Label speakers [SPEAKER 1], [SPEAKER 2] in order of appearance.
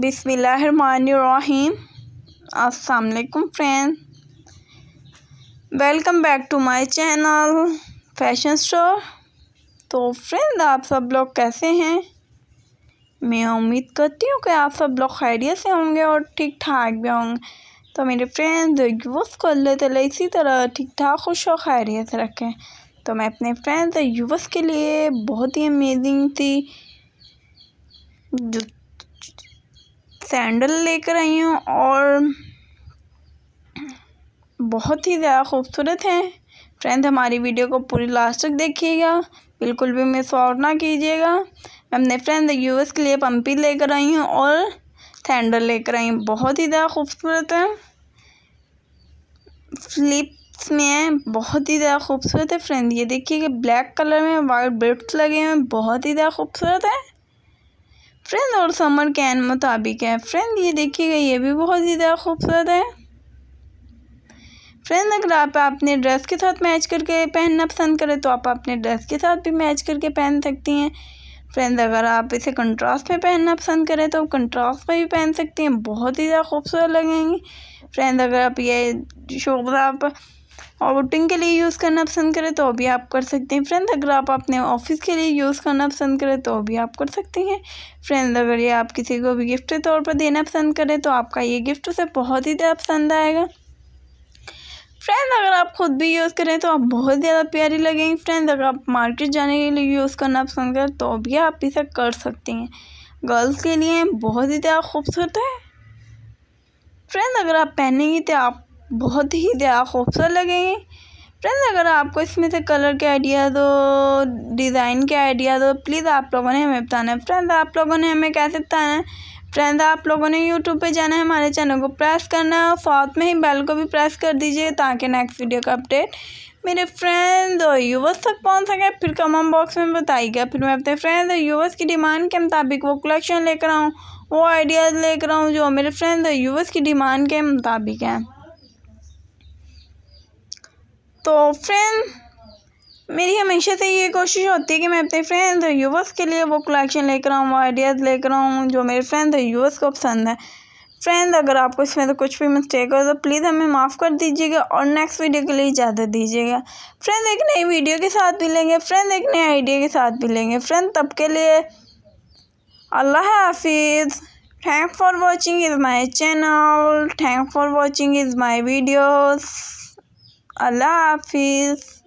[SPEAKER 1] बिसमीम असलकुम friend welcome back to my channel fashion store तो फ्रेंड आप सब लोग कैसे हैं मैं उम्मीद करती हूँ कि आप सब लोग खैरियत से होंगे और ठीक ठाक भी होंगे तो मेरे फ्रेंड यूवस को अल्लाह तला इसी तरह ठीक ठाक खुश और खैरियत रखें तो मैं अपने फ्रेंड यूवस के लिए बहुत ही अमेजिंग थी जो सैंडल लेकर आई हूँ और बहुत ही ज़्यादा खूबसूरत हैं फ्रेंड हमारी वीडियो को पूरी लास्ट तक देखिएगा बिल्कुल भी मिस आउट ना कीजिएगा हमने फ्रेंड यूएस के लिए पम्पी लेकर आई हूँ और सैंडल लेकर आई हूँ बहुत ही ज़्यादा खूबसूरत है फ्लिप्स में है बहुत ही ज़्यादा खूबसूरत है फ्रेंड ये देखिए कि ब्लैक कलर में वाइट बिट्स लगे हुए हैं बहुत ही ज़्यादा खूबसूरत है फ्रेंड और समर के एन मुताबिक तो है फ्रेंड ये देखिएगा ये भी बहुत ज़्यादा खूबसूरत है फ्रेंड अगर आप अपने ड्रेस के साथ मैच करके पहनना पसंद करें तो आप अपने ड्रेस के साथ भी मैच करके पहन सकती हैं फ्रेंड अगर आप इसे कंट्रास्ट में पहनना पसंद करें तो आप कंट्रास्ट में भी पहन सकती हैं बहुत ही ज़्यादा खूबसूरत लगेंगी फ्रेंड अगर आप ये शोबरा आप और वोटिंग के लिए यूज़ करना पसंद करें तो भी आप कर सकते हैं फ्रेंड्स अगर आप अपने ऑफिस के लिए यूज़ करना पसंद करें तो भी आप कर सकते हैं फ्रेंड्स अगर ये आप किसी को भी गिफ्ट के तौर पर देना पसंद करें तो आपका ये गिफ्ट उसे बहुत ही ज़्यादा पसंद आएगा फ्रेंड्स अगर आप खुद भी यूज़ करें तो आप बहुत ज़्यादा प्यारी लगेंगी फ्रेंड्स अगर आप मार्केट जाने के लिए यूज़ करना पसंद करें तो भी आप इसे कर सकते हैं गर्ल्स के लिए बहुत ही ज़्यादा खूबसूरत है फ्रेंड अगर आप पहनेंगी तो आप बहुत ही ज़्यादा खूबसूरत लगेंगे फ्रेंड्स अगर आपको इसमें से कलर के आइडिया दो डिज़ाइन के आइडिया दो प्लीज़ आप लोगों ने हमें बताना है फ्रेंड्स आप लोगों ने हमें कैसे बताना है फ्रेंड्स आप लोगों ने यूट्यूब पे जाना है हमारे चैनल को प्रेस करना है और साथ में ही बेल को भी प्रेस कर दीजिए ताकि नेक्स्ट वीडियो का अपडेट मेरे फ्रेंड्स और यूवर्स तक पहुँच सके फिर कमेंट बॉक्स में बताइएगा फिर मैं अपने फ्रेंड्स और यूवर्स की डिमांड के मुताबिक वो कलेक्शन लेकर आऊँ वो आइडियाज़ लेकर आऊँ जो मेरे फ्रेंड्स और यूवर्स की डिमांड के मुताबिक हैं तो फ्रेंड मेरी हमेशा से ये कोशिश होती है कि मैं अपने फ्रेंड और यूवर्स के लिए वो कलेक्शन लेकर आऊँ आइडियाज़ लेकर आऊँ जो मेरे फ्रेंड और यूवर्स को पसंद है फ्रेंड अगर आपको इसमें तो कुछ भी मिस्टेक हो तो प्लीज़ हमें माफ़ कर दीजिएगा और नेक्स्ट वीडियो के लिए इजाज़त दीजिएगा फ्रेंड एक नई वीडियो के साथ भी लेंगे फ्रेंड एक नए आइडिया के साथ भी लेंगे फ्रेंड तब के लिए अल्लाह हाफिज़ thank for watching is my channel thank for watching is my videos अल्लाह हाफिज़